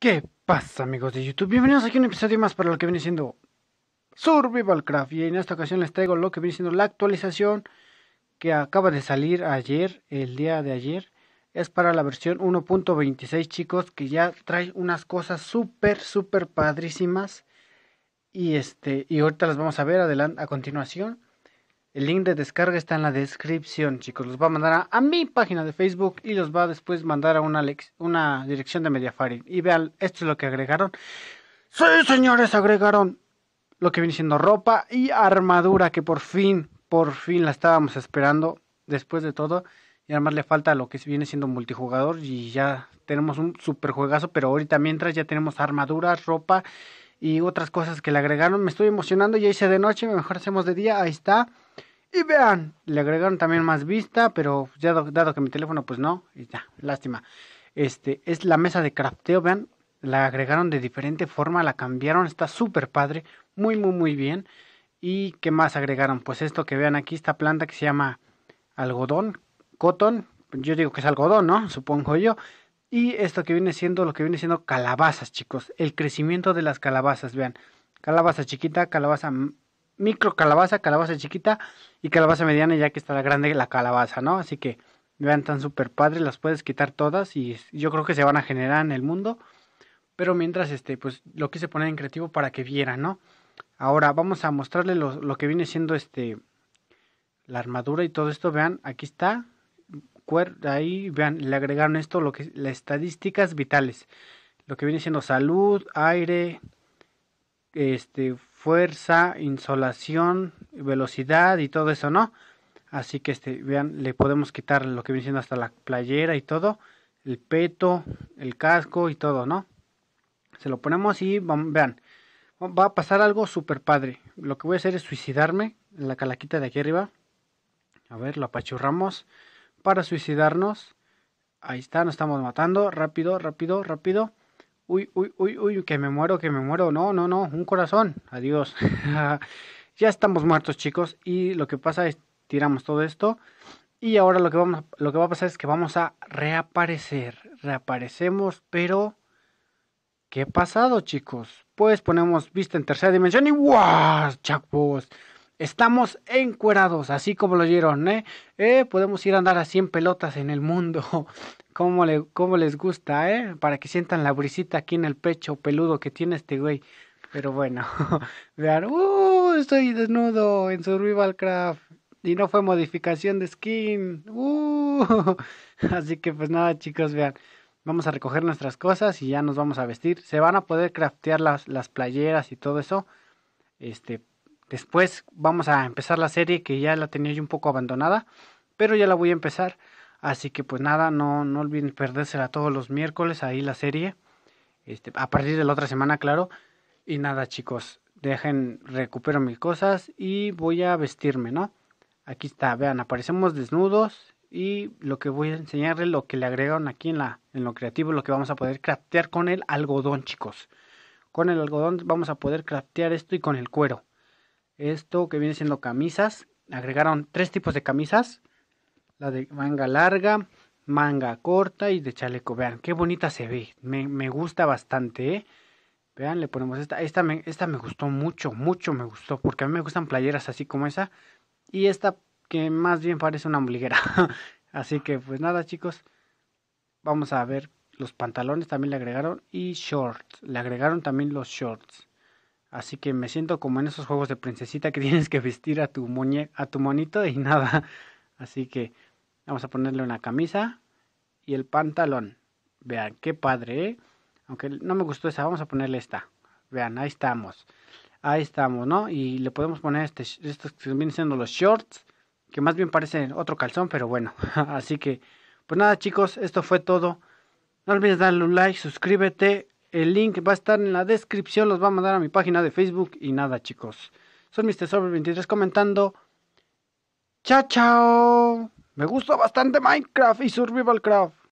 ¿Qué pasa amigos de YouTube? Bienvenidos aquí a un episodio más para lo que viene siendo Survival Craft y en esta ocasión les traigo lo que viene siendo la actualización que acaba de salir ayer, el día de ayer es para la versión 1.26 chicos que ya trae unas cosas súper súper padrísimas y este y ahorita las vamos a ver adelante, a continuación el link de descarga está en la descripción, chicos. Los va a mandar a, mi página de Facebook y los va a después mandar a una, una dirección de Mediafire. Y vean, esto es lo que agregaron. Sí, señores, agregaron lo que viene siendo ropa y armadura que por fin, por fin la estábamos esperando después de todo. Y además le falta lo que viene siendo multijugador y ya tenemos un super juegazo, pero ahorita mientras ya tenemos armadura, ropa y otras cosas que le agregaron. Me estoy emocionando, ya hice de noche, mejor hacemos de día, ahí está. Y vean, le agregaron también más vista, pero ya dado, que mi teléfono pues no, y ya, lástima. Este, es la mesa de crafteo, vean, la agregaron de diferente forma, la cambiaron, está súper padre, muy muy muy bien. ¿Y qué más agregaron? Pues esto que vean aquí, esta planta que se llama algodón, cotton, yo digo que es algodón, ¿no? Supongo yo. Y esto que viene siendo, lo que viene siendo calabazas, chicos, el crecimiento de las calabazas, vean. Calabaza chiquita, calabaza micro calabaza, calabaza chiquita y calabaza mediana, ya que está la grande la calabaza, ¿no? Así que vean tan súper padre, las puedes quitar todas y yo creo que se van a generar en el mundo. Pero mientras, este, pues lo quise poner en creativo para que vieran, ¿no? Ahora vamos a mostrarles lo, que viene siendo este la armadura y todo esto. Vean, aquí está. Ahí, vean, le agregaron esto, lo que las estadísticas vitales. Lo que viene siendo salud, aire, este, fuerza, insolación, velocidad y todo eso, ¿no? Así que este, vean, le podemos quitar lo que viene siendo hasta la playera y todo, el peto, el casco y todo, ¿no? Se lo ponemos y vean, va a pasar algo súper padre. Lo que voy a hacer es suicidarme en la calaquita de aquí arriba. A ver, lo apachurramos para suicidarnos. Ahí está, nos estamos matando. Rápido, rápido, rápido. Uy, uy, uy, uy, que me muero, que me muero. No, no, no, un corazón. Adiós. ya estamos muertos, chicos. Y lo que pasa es, tiramos todo esto. Y ahora lo que, vamos, lo que va a pasar es que vamos a reaparecer. Reaparecemos, pero... ¿Qué ha pasado, chicos? Pues ponemos vista en tercera dimensión y ¡guau! ¡Wow! Estamos encuerados, así como lo oyeron, ¿eh? ¿eh? Podemos ir a andar a 100 pelotas en el mundo. como le, cómo les gusta, eh? Para que sientan la brisita aquí en el pecho peludo que tiene este güey. Pero bueno, vean, ¡uh! Estoy desnudo en Survival Craft. Y no fue modificación de skin. ¡Uh! Así que pues nada, chicos, vean. Vamos a recoger nuestras cosas y ya nos vamos a vestir. Se van a poder craftear las, las playeras y todo eso. Este, Después vamos a empezar la serie que ya la tenía yo un poco abandonada, pero ya la voy a empezar. Así que pues nada, no, no olviden perdérsela todos los miércoles ahí la serie. Este, a partir de la otra semana, claro. Y nada, chicos, dejen, recupero mis cosas y voy a vestirme, ¿no? Aquí está, vean, aparecemos desnudos y lo que voy a enseñarles, lo que le agregaron aquí en, la, en lo creativo, lo que vamos a poder craftear con el algodón, chicos. Con el algodón vamos a poder craftear esto y con el cuero esto que viene siendo camisas. Agregaron tres tipos de camisas. La de manga larga, manga corta y de chaleco. Vean, qué bonita se ve. Me, gusta bastante, ¿eh? Vean, le ponemos esta. Esta me, esta me gustó mucho, mucho me gustó. Porque a mí me gustan playeras así como esa. Y esta que más bien parece una ombliguera. así que pues nada chicos. Vamos a ver los pantalones también le agregaron y shorts. Le agregaron también los shorts. Así que me siento como en esos juegos de princesita que tienes que vestir a tu muñe a tu monito y nada. Así que vamos a ponerle una camisa y el pantalón. Vean, qué padre, ¿eh? Aunque no me gustó esa, vamos a ponerle esta. Vean, ahí estamos. Ahí estamos, ¿no? Y le podemos poner este, estos que vienen siendo los shorts, que más bien parecen otro calzón, pero bueno. Así que, pues nada chicos, esto fue todo. No olvides darle un like, suscríbete, el link va a estar en la descripción, los va a mandar a mi página de Facebook y nada chicos. Soy Mr. Sobre 23 comentando. Chao, chao. Me gustó bastante Minecraft y SurvivalCraft.